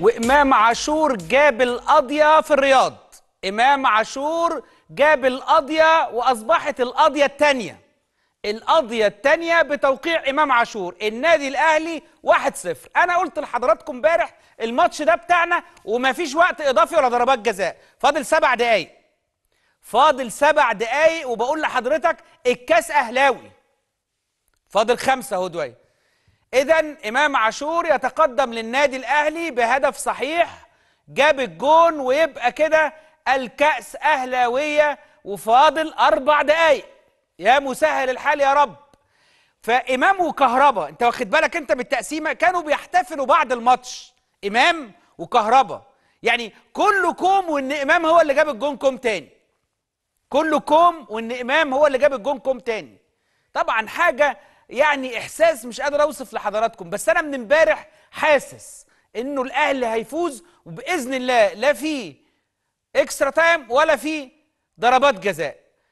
وامام عاشور جاب القضيه في الرياض امام عاشور جاب القضيه واصبحت القضيه الثانيه القضيه الثانيه بتوقيع امام عاشور النادي الاهلي 1-0 انا قلت لحضراتكم امبارح الماتش ده بتاعنا ومفيش وقت اضافي ولا ضربات جزاء فاضل سبع دقايق فاضل سبع دقايق وبقول لحضرتك الكاس اهلاوي فاضل خمسه اهو دلوقتي إذا إمام عاشور يتقدم للنادي الأهلي بهدف صحيح جاب الجون ويبقى كده الكأس أهلاوية وفاضل أربع دقايق يا مسهل الحال يا رب فإمام وكهربا أنت واخد بالك أنت بالتقسيمة كانوا بيحتفلوا بعد الماتش إمام وكهربا يعني كله كوم وإن إمام هو اللي جاب الجون كوم تاني كله كوم وإن إمام هو اللي جاب الجون كوم تاني طبعا حاجة يعني احساس مش قادر اوصف لحضراتكم بس انا من امبارح حاسس انه الاهلي هيفوز وباذن الله لا في اكسترا تايم ولا في ضربات جزاء